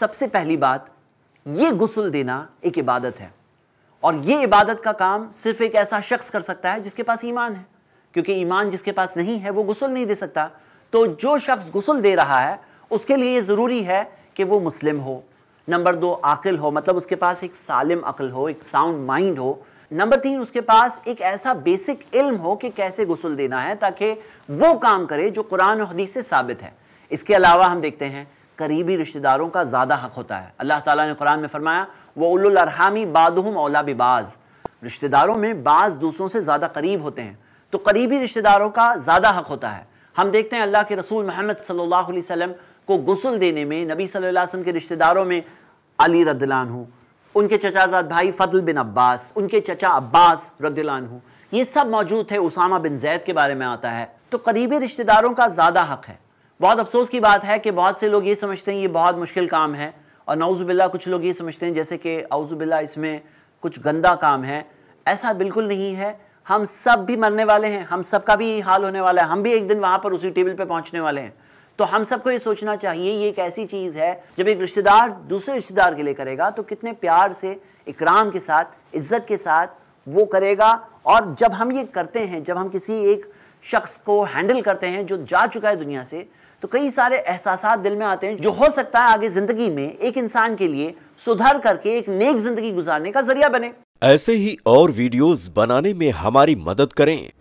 सबसे पहली बात ये गुसल देना एक इबादत है और ये इबादत का काम सिर्फ एक ऐसा शख्स कर सकता है जिसके पास ईमान है क्योंकि ईमान जिसके पास नहीं है वो गुसल नहीं दे सकता तो जो शख्स गुसल दे रहा है उसके लिए ज़रूरी है कि वो मुस्लिम हो नंबर दो आकिल हो मतलब उसके पास एक सालिम अकल हो एक साउंड माइंड हो नंबर तीन उसके पास एक ऐसा बेसिक इल्म हो कि कैसे गुसल देना है ताकि वो काम करे जो कुरान और हदीस से साबित है इसके अलावा हम देखते हैं करीबी रिश्तेदारों का ज़्यादा हक़ होता है अल्लाह ताला ने कुरान में फ़रमाया वो उलरहामी बादहम औला बाज रिश्तेदारों में बाज दूसरों से ज़्यादा करीब होते हैं तो करीबी रिश्तेदारों का ज़्यादा हक़ होता है हम देखते हैं अल्लाह के रसूल महमद सल्ला को गसल देने में नबी सल्ला के रिश्तेदारों में अली रद्दलान हूँ उनके चचाजाद भाई फ़दल बिन अब्बास उनके चचा अब्बास रद्दलान हूँ ये सब मौजूद है उसामा बिन जैद के बारे में आता है तो करीबी रिश्तेदारों का ज़्यादा हक़ है बहुत अफसोस की बात है कि बहुत से लोग ये समझते हैं ये बहुत मुश्किल काम है और नाउजुबिल्ला कुछ लोग ये समझते हैं जैसे कि अवजुबिल्ला इसमें कुछ गंदा काम है ऐसा बिल्कुल नहीं है हम सब भी मरने वाले हैं हम सब का भी हाल होने वाला है हम भी एक दिन वहाँ पर उसी टेबल पर पहुँचने वाले हैं तो हम सबको ये सोचना चाहिए ये एक ऐसी चीज़ है जब एक रिश्तेदार दूसरे रिश्तेदार के लिए करेगा तो कितने प्यार से इकराम के साथ इज्जत के साथ वो करेगा और जब हम ये करते हैं जब हम किसी एक शख्स को हैंडल करते हैं जो जा चुका है दुनिया से तो कई सारे एहसास दिल में आते हैं जो हो सकता है आगे जिंदगी में एक इंसान के लिए सुधार करके एक नेक जिंदगी गुजारने का जरिया बने ऐसे ही और वीडियोस बनाने में हमारी मदद करें